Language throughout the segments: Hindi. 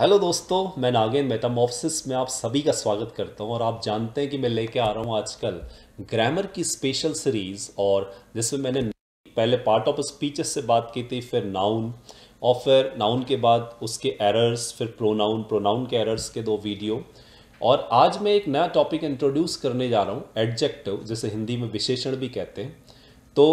हेलो दोस्तों मैं नागेंद्र मेटामॉफसिस में आप सभी का स्वागत करता हूं और आप जानते हैं कि मैं लेके आ रहा हूं आजकल ग्रामर की स्पेशल सीरीज़ और जिसमें मैंने पहले पार्ट ऑफ स्पीचेस से बात की थी फिर नाउन और फिर नाउन के बाद उसके एरर्स फिर प्रोनाउन प्रोनाउन के एरर्स के दो वीडियो और आज मैं एक नया टॉपिक इंट्रोड्यूस करने जा रहा हूँ एडजेक्टिव जिसे हिंदी में विशेषण भी कहते हैं तो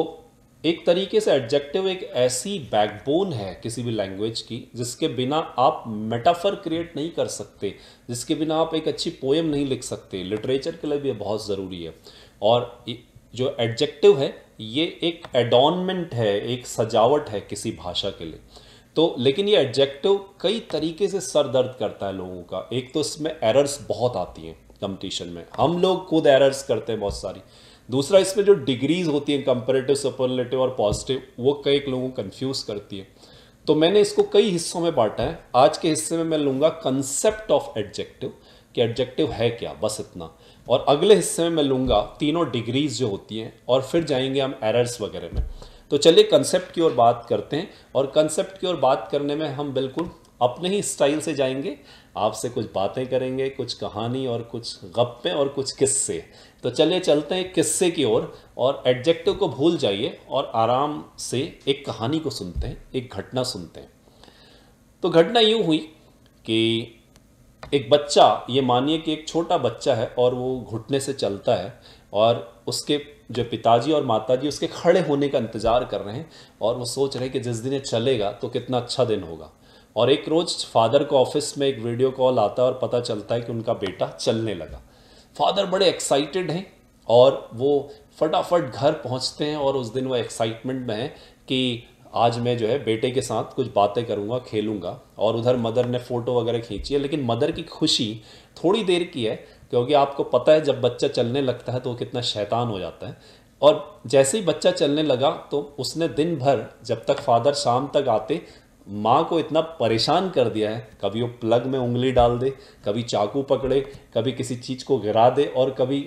एक तरीके से एडजेक्टिव एक ऐसी बैकबोन है किसी भी लैंग्वेज की जिसके बिना आप मेटाफर क्रिएट नहीं कर सकते जिसके बिना आप एक अच्छी पोएम नहीं लिख सकते लिटरेचर के लिए भी बहुत ज़रूरी है और जो एडजेक्टिव है ये एक एडॉनमेंट है एक सजावट है किसी भाषा के लिए तो लेकिन ये एडजेक्टिव कई तरीके से सर दर्द करता है लोगों का एक तो इसमें एरर्स बहुत आती हैं कंपटीशन में हम लोग खुद एरर्स करते हैं बहुत सारी दूसरा इसमें जो डिग्रीज होती है कंपेरेटिव सुपरलेटिव और पॉजिटिव वो कई लोगों को कन्फ्यूज़ करती है तो मैंने इसको कई हिस्सों में बांटा है आज के हिस्से में मैं लूंगा कंसेप्ट ऑफ एडजेक्टिव कि एडजेक्टिव है क्या बस इतना और अगले हिस्से में मैं लूंगा तीनों डिग्रीज जो होती हैं और फिर जाएंगे हम एरर्स वगैरह में तो चलिए कंसेप्ट की ओर बात करते हैं और कंसेप्ट की ओर बात करने में हम बिल्कुल अपने ही स्टाइल से जाएंगे आपसे कुछ बातें करेंगे कुछ कहानी और कुछ गप्पे और कुछ किस्से तो चलिए चलते हैं किस्से की ओर और, एडजेक्टिव को भूल जाइए और आराम से एक कहानी को सुनते हैं एक घटना सुनते हैं तो घटना यूँ हुई कि एक बच्चा ये मानिए कि एक छोटा बच्चा है और वो घुटने से चलता है और उसके जो पिताजी और माताजी उसके खड़े होने का इंतज़ार कर रहे हैं और वो सोच रहे हैं कि जिस दिन ये चलेगा तो कितना अच्छा दिन होगा और एक रोज़ फादर को ऑफिस में एक वीडियो कॉल आता है और पता चलता है कि उनका बेटा चलने लगा फादर बड़े एक्साइटेड हैं और वो फटाफट घर पहुंचते हैं और उस दिन वो एक्साइटमेंट में है कि आज मैं जो है बेटे के साथ कुछ बातें करूंगा खेलूंगा और उधर मदर ने फ़ोटो वगैरह खींची है लेकिन मदर की खुशी थोड़ी देर की है क्योंकि आपको पता है जब बच्चा चलने लगता है तो वो कितना शैतान हो जाता है और जैसे ही बच्चा चलने लगा तो उसने दिन भर जब तक फादर शाम तक आते माँ को इतना परेशान कर दिया है कभी वो प्लग में उंगली डाल दे कभी चाकू पकड़े कभी किसी चीज़ को गिरा दे और कभी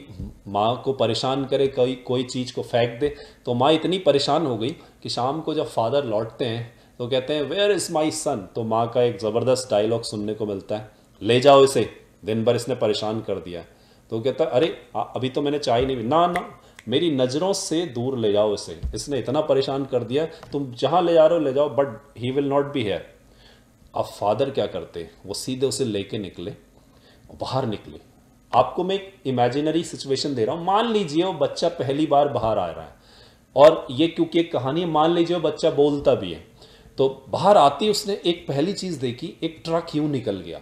माँ को परेशान करे कोई कोई चीज़ को फेंक दे तो माँ इतनी परेशान हो गई कि शाम को जब फादर लौटते हैं तो कहते हैं वेयर इज़ माई सन तो माँ का एक ज़बरदस्त डायलॉग सुनने को मिलता है ले जाओ इसे दिन भर इसने परेशान कर दिया तो कहता अरे अभी तो मैंने चाय नहीं ना ना मेरी नज़रों से दूर ले जाओ इसे इसने इतना परेशान कर दिया तुम जहाँ ले जा रहे हो ले जाओ but he will not be here अब फादर क्या करते वो सीधे उसे लेके निकले बाहर निकले आपको मैं एक इमेजिनरी सिचुएशन दे रहा हूँ मान लीजिए वो बच्चा पहली बार बाहर आ रहा है और ये क्योंकि एक कहानी है मान लीजिए वो बच्चा बोलता भी है तो बाहर आती उसने एक पहली चीज़ देखी एक ट्रक यूं निकल गया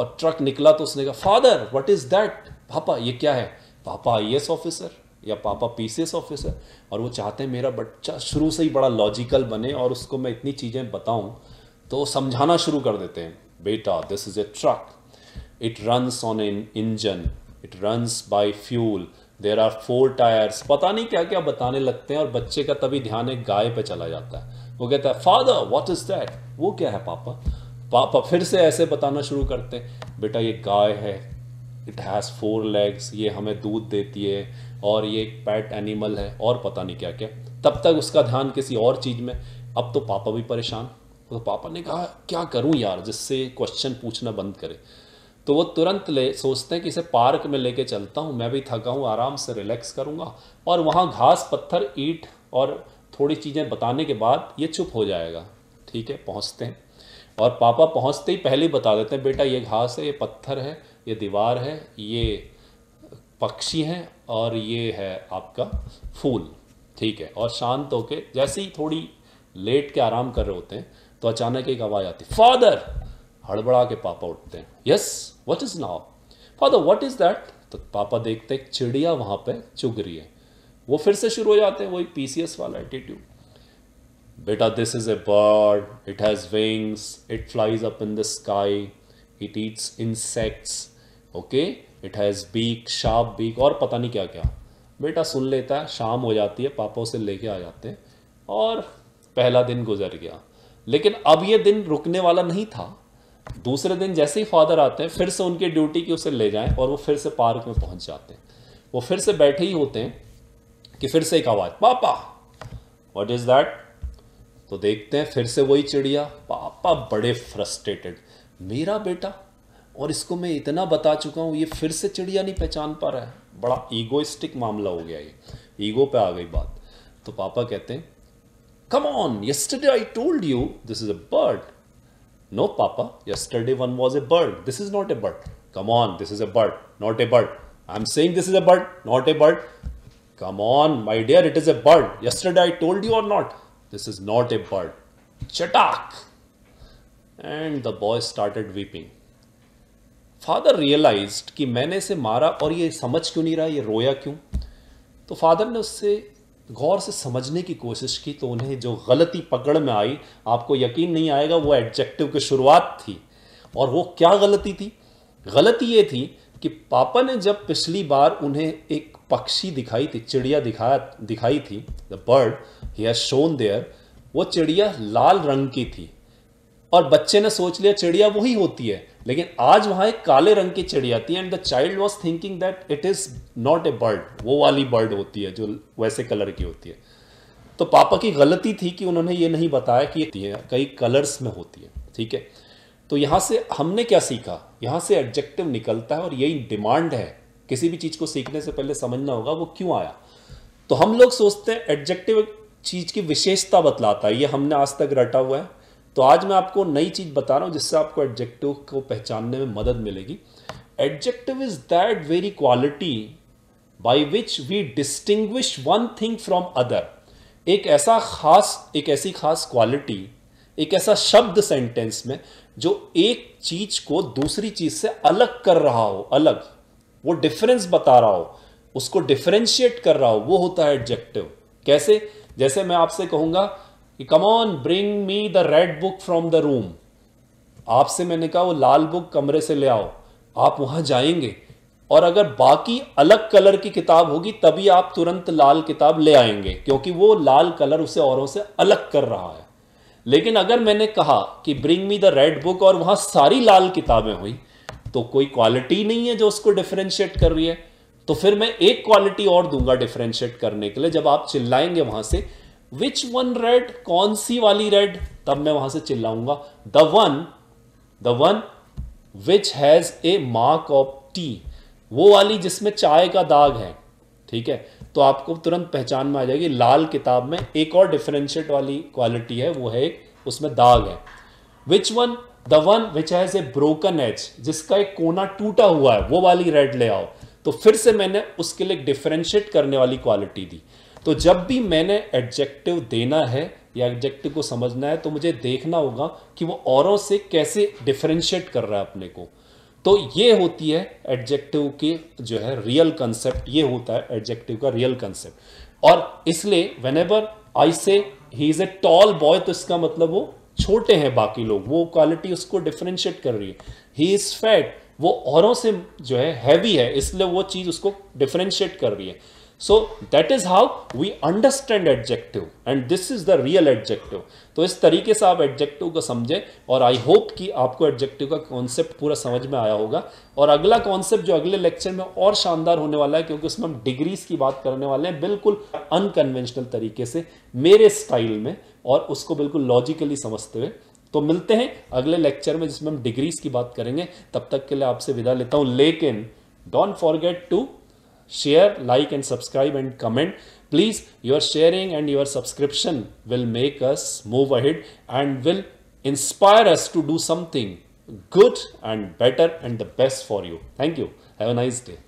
और ट्रक निकला तो उसने कहा फादर व्हाट इज़ दैट पापा ये क्या है पापा आई ऑफिसर e या पापा पीसीएस ऑफिसर और वो चाहते हैं मेरा बच्चा शुरू से ही बड़ा लॉजिकल बने और उसको मैं इतनी चीज़ें बताऊं तो समझाना शुरू कर देते हैं बेटा this is a truck it runs on an engine it runs by fuel there are four tyres पता नहीं क्या क्या बताने लगते हैं और बच्चे का तभी ध्यान एक गाय पे चला जाता है वो कहता है फादर व्हाट इज दैट वो क्या है पापा पापा फिर से ऐसे बताना शुरू करते हैं बेटा ये गाय है इट हैज़ फोर लेग्स ये हमें दूध देती है और ये एक पैट एनिमल है और पता नहीं क्या क्या तब तक उसका ध्यान किसी और चीज़ में अब तो पापा भी परेशान तो पापा ने कहा क्या करूं यार जिससे क्वेश्चन पूछना बंद करे तो वो तुरंत ले सोचते हैं कि इसे पार्क में लेके चलता हूँ मैं भी थका हूँ आराम से रिलैक्स करूँगा और वहाँ घास पत्थर ईट और थोड़ी चीज़ें बताने के बाद ये चुप हो जाएगा ठीक है पहुँचते हैं और पापा पहुँचते ही पहले ही बता देते हैं बेटा ये घास है ये पत्थर है ये दीवार है ये पक्षी हैं और ये है आपका फूल ठीक है और शांत होके जैसे ही थोड़ी लेट के आराम कर रहे होते हैं तो अचानक एक आवाज़ आती फादर हड़बड़ा के पापा उठते हैं yes what is now father what is that तो पापा देखते हैं चिड़िया वहां पे चुग रही है वो फिर से शुरू हो जाते हैं वही पीसीएस वाला एटीट्यूड बेटा this is a bird it has wings it flies up in the sky it eats insects okay it has beak sharp beak और पता नहीं क्या क्या बेटा सुन लेता है शाम हो जाती है पापा उसे लेके आ जाते हैं और पहला दिन गुजर गया लेकिन अब ये दिन रुकने वाला नहीं था दूसरे दिन जैसे ही फादर आते हैं फिर से उनकी ड्यूटी की उसे ले जाएं और वो फिर से पार्क में पहुंच जाते हैं वो फिर से बैठे ही होते हैं कि फिर से एक आवाज़ पापा वट इज़ दैट तो देखते हैं फिर से वही चिड़िया पापा बड़े फ्रस्ट्रेटेड मेरा बेटा और इसको मैं इतना बता चुका हूँ ये फिर से चिड़िया नहीं पहचान पा रहा है बड़ा ईगोइस्टिक मामला हो गया ये ईगो पे आ गई बात तो पापा कहते हैं come on yesterday I told you this is a bird no पापा yesterday one was a bird this is not a bird come on this is a bird not a bird I am saying this is a bird not a bird come on my dear it is a bird yesterday I told you और not this is not a bird चटाक and the boy started weeping father realised कि मैंने इसे मारा और ये समझ क्यों नहीं रहा ये रोया क्यों तो फादर ने उससे गौर से समझने की कोशिश की तो उन्हें जो गलती पकड़ में आई आपको यकीन नहीं आएगा वो एडजेक्टिव की शुरुआत थी और वो क्या गलती थी गलती ये थी कि पापा ने जब पिछली बार उन्हें एक पक्षी दिखाई थी चिड़िया दिखा दिखाई थी the bird he has shown there वो चिड़िया लाल रंग की थी और बच्चे ने सोच लिया चिड़िया वही होती है लेकिन आज वहाँ एक काले रंग की चिड़िया थी and the child was thinking that it is not a bird वो वाली बर्ड होती है जो वैसे कलर की होती है तो पापा की गलती थी कि उन्होंने ये नहीं बताया कि कई कलर्स में होती है ठीक है तो यहाँ से हमने क्या सीखा यहाँ से एडजेक्टिव निकलता है और यही डिमांड है किसी भी चीज़ को सीखने से पहले समझना होगा वो क्यों आया तो हम लोग सोचते हैं एडजेक्टिव चीज़ की विशेषता बतलाता है ये हमने आज तक रटा हुआ है तो आज मैं आपको नई चीज़ बता रहा हूं जिससे आपको एडजेक्टिव को पहचानने में मदद मिलेगी adjective is that very quality by which we distinguish one thing from other एक ऐसा खास एक ऐसी खास क्वालिटी एक ऐसा शब्द सेंटेंस में जो एक चीज को दूसरी चीज से अलग कर रहा हो अलग वो डिफरेंस बता रहा हो उसको डिफरेंशिएट कर रहा हो वो होता है एडजेक्टिव कैसे जैसे मैं आपसे कहूंगा कि come on bring me the red book from the room आपसे मैंने कहा वो लाल बुक कमरे से ले आओ आप वहां जाएंगे और अगर बाकी अलग कलर की किताब होगी तभी आप तुरंत लाल किताब ले आएंगे क्योंकि वो लाल कलर उसे औरों से अलग कर रहा है लेकिन अगर मैंने कहा कि bring me the red book और वहां सारी लाल किताबें हुई तो कोई क्वालिटी नहीं है जो उसको डिफ्रेंशिएट कर रही है तो फिर मैं एक क्वालिटी और दूंगा डिफ्रेंशिएट करने के लिए जब आप चिल्लाएंगे वहां से विच वन रेड कौन सी वाली रेड तब मैं वहां से चिल्लाऊंगा the one the one which has a mark of T वो वाली जिसमें चाय का दाग है ठीक है तो आपको तुरंत पहचान में आ जाएगी लाल किताब में एक और डिफरेंशिएट वाली क्वालिटी है वो है एक उसमें दाग है which one the one which has a broken H जिसका एक कोना टूटा हुआ है वो वाली रेड ले आओ तो फिर से मैंने उसके लिए डिफरेंशिएट करने वाली क्वालिटी दी तो जब भी मैंने एडजेक्टिव देना है या एडजेक्टिव को समझना है तो मुझे देखना होगा कि वो औरों से कैसे डिफ्रेंशिएट कर रहा है अपने को तो ये होती है एडजेक्टिव के जो है रियल कंसेप्ट ये होता है एडजेक्टिव का रियल कंसेप्ट और इसलिए when whenever I say he is a tall boy तो इसका मतलब वो छोटे हैं बाकी लोग वो क्वालिटी उसको डिफ्रेंशिएट कर रही है ही इज़ फैट वो औरों से जो है हैवी है इसलिए वो चीज़ उसको डिफ्रेंशिएट कर रही है so that is how we understand adjective and this is the real adjective तो इस तरीके से आप एडजेक्टिव को समझें और आई होप कि आपको एडजेक्टिव का कॉन्सेप्ट पूरा समझ में आया होगा और अगला कॉन्सेप्ट जो अगले लेक्चर में और शानदार होने वाला है क्योंकि उसमें हम डिग्रीज की बात करने वाले हैं बिल्कुल अनकन्वेंशनल तरीके से मेरे स्टाइल में और उसको बिल्कुल लॉजिकली समझते हुए तो मिलते हैं अगले लेक्चर में जिसमें हम डिग्रीज की बात करेंगे तब तक के लिए आपसे विदा लेता हूं लेकिन don't forget to share like and subscribe and comment please your sharing and your subscription will make us move ahead and will inspire us to do something good and better and the best for you thank you have a nice day